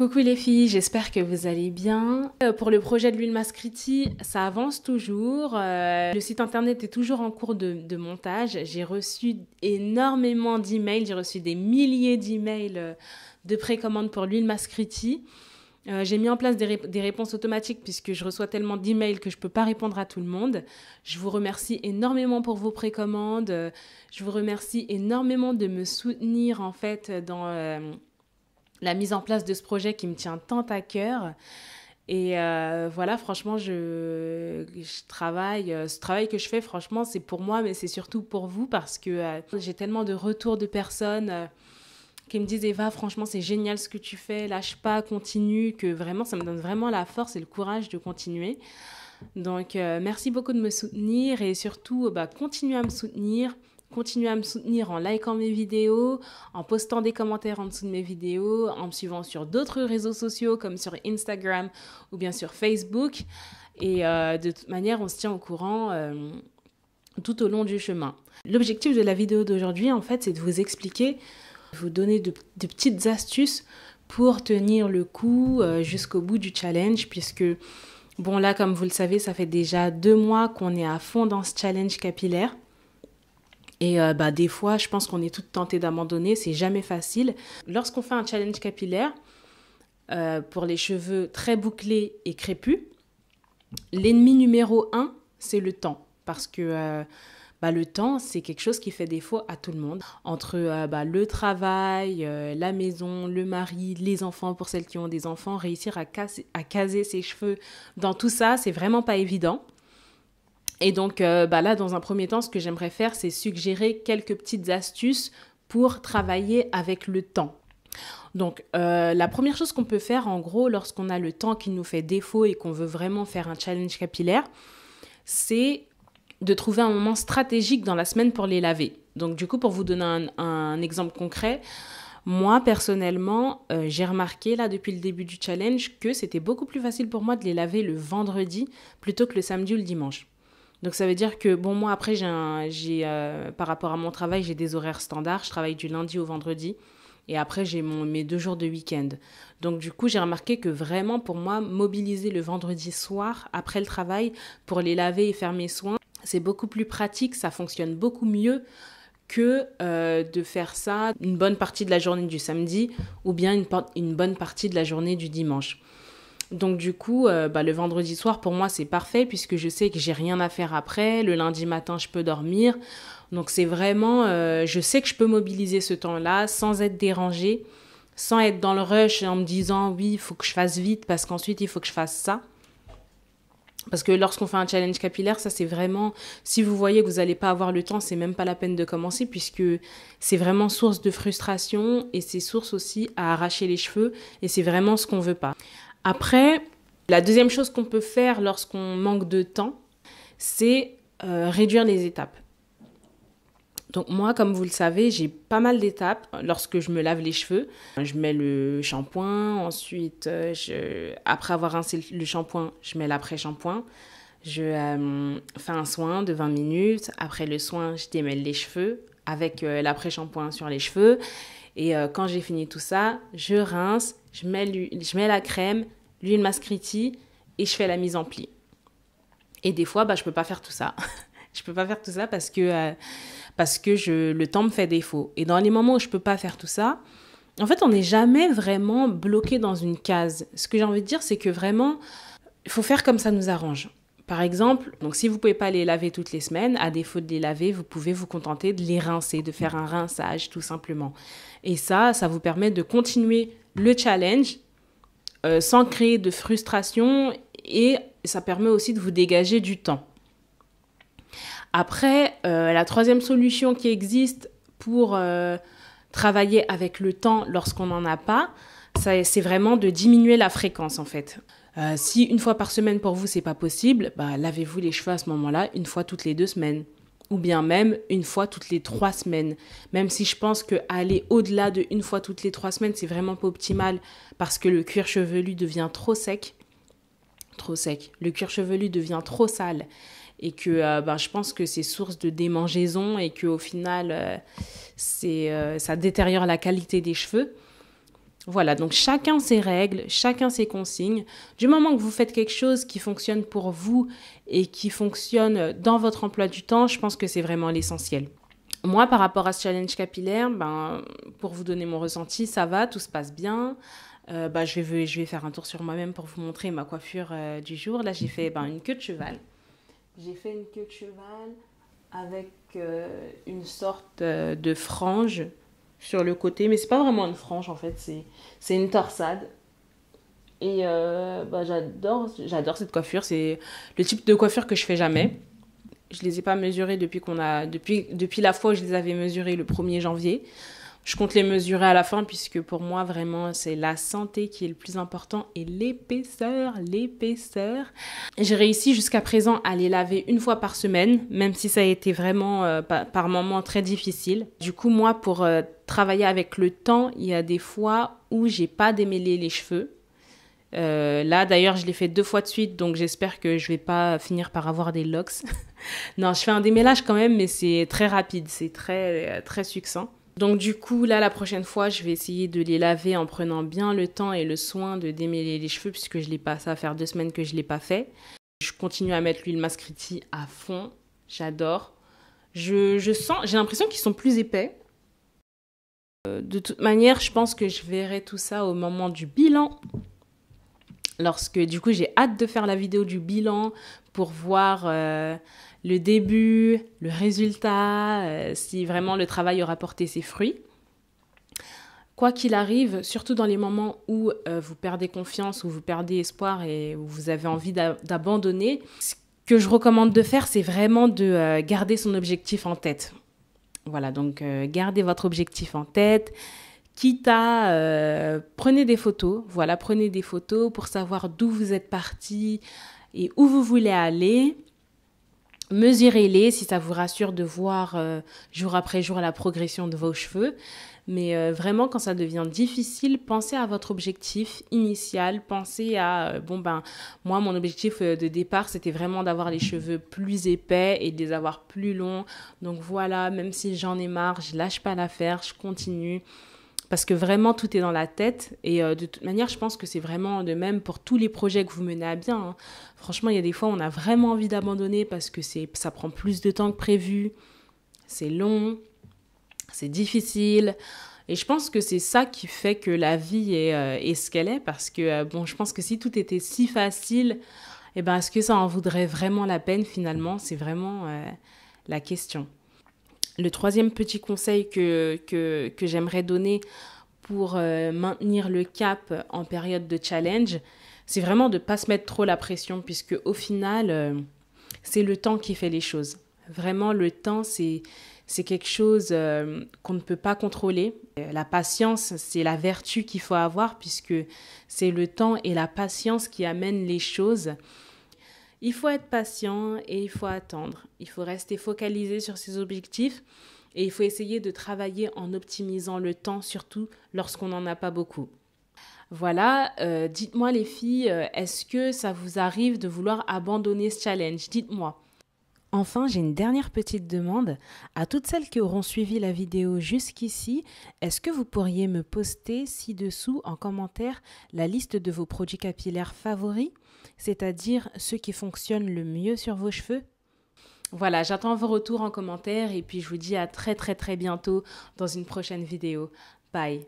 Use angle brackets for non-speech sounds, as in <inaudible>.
Coucou les filles, j'espère que vous allez bien. Euh, pour le projet de l'huile Mascriti, ça avance toujours. Euh, le site internet est toujours en cours de, montage. J'ai reçu énormément d'emails, j'ai reçu des milliers d'emails euh, de précommande pour l'huile Mascriti. j'ai mis en place des, des, réponses automatiques puisque je reçois tellement d'emails que je ne peux pas répondre à tout le monde. Je vous remercie énormément pour vos précommandes. Je vous remercie énormément de me soutenir en fait dans la mise en place de ce projet qui me tient tant à cœur. Et euh, voilà, franchement, je, travaille. Euh, ce travail que je fais, franchement, c'est pour moi, mais c'est surtout pour vous parce que euh, j'ai tellement de retours de personnes qui me disent va, franchement, c'est génial ce que tu fais, lâche pas, continue, que vraiment, ça me donne vraiment la force et le courage de continuer. Donc, merci beaucoup de me soutenir et surtout, bah, continuez à me soutenir continuez à me soutenir en likant mes vidéos, en postant des commentaires en dessous de mes vidéos, en me suivant sur d'autres réseaux sociaux comme sur Instagram ou bien sur Facebook. Et euh, de toute manière, on se tient au courant euh, tout au long du chemin. L'objectif de la vidéo d'aujourd'hui, en fait, c'est de vous expliquer, de vous donner de, petites astuces pour tenir le coup euh, jusqu'au bout du challenge, puisque, bon là, comme vous le savez, ça fait déjà deux mois qu'on est à fond dans ce challenge capillaire. Et euh, bah, des fois, je pense qu'on est toutes tentées d'abandonner, c'est jamais facile. Lorsqu'on fait un challenge capillaire, euh, pour les cheveux très bouclés et crépus, l'ennemi numéro un, c'est le temps. Parce que euh, bah, le temps, c'est quelque chose qui fait défaut à tout le monde. Entre bah, le travail, la maison, le mari, les enfants, pour celles qui ont des enfants, réussir à, à caser ses cheveux dans tout ça, c'est vraiment pas évident. Et donc euh, bah là, dans un premier temps, ce que j'aimerais faire, c'est suggérer quelques petites astuces pour travailler avec le temps. Donc, euh, la première chose qu'on peut faire, en gros, lorsqu'on a le temps qui nous fait défaut et qu'on veut vraiment faire un challenge capillaire, c'est de trouver un moment stratégique dans la semaine pour les laver. Donc, du coup, pour vous donner un, exemple concret, moi, personnellement, euh, j'ai remarqué là depuis le début du challenge que c'était beaucoup plus facile pour moi de les laver le vendredi plutôt que le samedi ou le dimanche. Donc ça veut dire que, bon, moi après, j'ai euh, par rapport à mon travail, j'ai des horaires standards. Je travaille du lundi au vendredi. Et après, j'ai mes deux jours de week-end. Donc du coup, j'ai remarqué que vraiment, pour moi, mobiliser le vendredi soir, après le travail, pour les laver et faire mes soins, c'est beaucoup plus pratique, ça fonctionne beaucoup mieux que euh, de faire ça une bonne partie de la journée du samedi ou bien une bonne partie de la journée du dimanche. Donc du coup, euh, bah, le vendredi soir, pour moi, c'est parfait puisque je sais que j'ai rien à faire après. Le lundi matin, je peux dormir. Donc c'est vraiment, euh, je sais que je peux mobiliser ce temps-là sans être dérangée, sans être dans le rush en me disant oui, il faut que je fasse vite parce qu'ensuite, il faut que je fasse ça. Parce que lorsqu'on fait un challenge capillaire, ça c'est vraiment, si vous voyez que vous n'allez pas avoir le temps, c'est même pas la peine de commencer puisque c'est vraiment source de frustration et c'est source aussi à arracher les cheveux et c'est vraiment ce qu'on veut pas. Après, la deuxième chose qu'on peut faire lorsqu'on manque de temps, c'est euh, réduire les étapes. Donc moi, comme vous le savez, j'ai pas mal d'étapes lorsque je me lave les cheveux. Je mets le shampoing, ensuite, euh, après avoir rincé le shampoing, je mets l'après-shampoing. Je euh, fais un soin de 20 minutes. Après le soin, je démêle les cheveux avec l'après-shampoing sur les cheveux. Et quand j'ai fini tout ça, je rince, je mets, la crème, l'huile mascriti et je fais la mise en pli. Et des fois, je bah, je peux pas faire tout ça. <laughs> je peux pas faire tout ça parce que, euh, parce que je, le temps me fait défaut. Et dans les moments où je ne peux pas faire tout ça, en fait, on n'est jamais vraiment bloqué dans une case. Ce que j'ai envie de dire, c'est que vraiment, il faut faire comme ça nous arrange. Par exemple, donc si vous pouvez pas les laver toutes les semaines, à défaut de les laver, vous pouvez vous contenter de les rincer, de faire un rinçage tout simplement. Et ça, ça vous permet de continuer le challenge euh, sans créer de frustration et ça permet aussi de vous dégager du temps. Après, euh, la troisième solution qui existe pour euh, travailler avec le temps lorsqu'on n'en a pas, c'est vraiment de diminuer la fréquence en fait. si une fois par semaine pour vous c'est pas possible, bah, lavez-vous les cheveux à ce moment-là une fois toutes les deux semaines ou bien même une fois toutes les trois semaines. Même si je pense que aller au-delà de une fois toutes les trois semaines, c'est vraiment pas optimal parce que le cuir chevelu devient trop sec, trop sec. Le cuir chevelu devient trop sale et que euh, ben, je pense que c'est source de démangeaison et que au final, euh, c'est euh, ça détériore la qualité des cheveux. Voilà, donc chacun ses règles, chacun ses consignes. Du moment que vous faites quelque chose qui fonctionne pour vous et qui fonctionne dans votre emploi du temps, je pense que c'est vraiment l'essentiel. Moi, par rapport à ce challenge capillaire, ben, pour vous donner mon ressenti, ça va, tout se passe bien. Euh, ben, je, vais, je faire un tour sur moi-même pour vous montrer ma coiffure euh, du jour. Là, j'ai fait ben, une queue de cheval. J'ai fait une queue de cheval avec euh, une sorte de frange sur le côté, mais c'est pas vraiment une frange en fait, c'est une torsade. Et euh, bah, j'adore, j'adore cette coiffure, c'est le type de coiffure que je fais jamais. Je les ai pas mesurées depuis qu'on a depuis depuis la fois où je les avais mesurées le 1er janvier. Je compte les mesurer à la fin puisque pour moi vraiment c'est la santé qui est le plus important et l'épaisseur, l'épaisseur. J'ai réussi jusqu'à présent à les laver une fois par semaine, même si ça a été vraiment euh, par moments très difficile. Du coup moi pour euh, travailler avec le temps, il y a des fois où j'ai pas démêlé les cheveux. Euh, là d'ailleurs je l'ai fait deux fois de suite donc j'espère que je vais pas finir par avoir des locks. <laughs> non je fais un démêlage quand même mais c'est très rapide, c'est très très succinct. Donc du coup, là, la prochaine fois, je vais essayer de les laver en prenant bien le temps et le soin de démêler les cheveux, puisque je l'ai pas, ça faire deux semaines que je l'ai pas fait. Je continue à mettre l'huile mascriti à fond, j'adore. Je, je sens, j'ai l'impression qu'ils sont plus épais. Euh, de toute manière, je pense que je verrai tout ça au moment du bilan lorsque du coup j'ai hâte de faire la vidéo du bilan pour voir euh, le début, le résultat, euh, si vraiment le travail aura porté ses fruits. Quoi qu'il arrive, surtout dans les moments où euh, vous perdez confiance, où vous perdez espoir et où vous avez envie d'abandonner, ce que je recommande de faire, c'est vraiment de garder son objectif en tête. Voilà, donc gardez votre objectif en tête, quitte à euh, prenez des photos, voilà, prenez des photos pour savoir d'où vous êtes parti et où vous voulez aller. Mesurez-les si ça vous rassure de voir euh, jour après jour la progression de vos cheveux. Mais euh, vraiment, quand ça devient difficile, pensez à votre objectif initial. Pensez à, bon ben, moi, mon objectif de départ, c'était vraiment d'avoir les cheveux plus épais et de les avoir plus longs. Donc voilà, même si j'en ai marre, je lâche pas l'affaire, je continue parce que vraiment tout est dans la tête et euh, de toute manière je pense que c'est vraiment de même pour tous les projets que vous menez à bien hein. franchement il y a des fois on a vraiment envie d'abandonner parce que c'est ça prend plus de temps que prévu c'est long c'est difficile et je pense que c'est ça qui fait que la vie est, euh, ce qu'elle est parce que euh, bon je pense que si tout était si facile et eh ben est-ce que ça en voudrait vraiment la peine finalement c'est vraiment la question le troisième petit conseil que, j'aimerais donner pour euh, maintenir le cap en période de challenge, c'est vraiment de ne pas se mettre trop la pression, puisque au final, euh, c'est le temps qui fait les choses. Vraiment, le temps, c'est, quelque chose euh, qu'on ne peut pas contrôler. La patience, c'est la vertu qu'il faut avoir, puisque c'est le temps et la patience qui amènent les choses. Il faut être patient et il faut attendre. Il faut rester focalisé sur ses objectifs et il faut essayer de travailler en optimisant le temps, surtout lorsqu'on n'en a pas beaucoup. Voilà, euh, dites-moi les filles, euh, est-ce que ça vous arrive de vouloir abandonner ce challenge Dites-moi. Enfin, j'ai une dernière petite demande. À toutes celles qui auront suivi la vidéo jusqu'ici, est-ce que vous pourriez me poster ci-dessous en commentaire la liste de vos produits capillaires favoris c'est-à-dire ceux qui fonctionnent le mieux sur vos cheveux Voilà, j'attends vos retours en commentaire et puis je vous dis à très très très bientôt dans une prochaine vidéo. Bye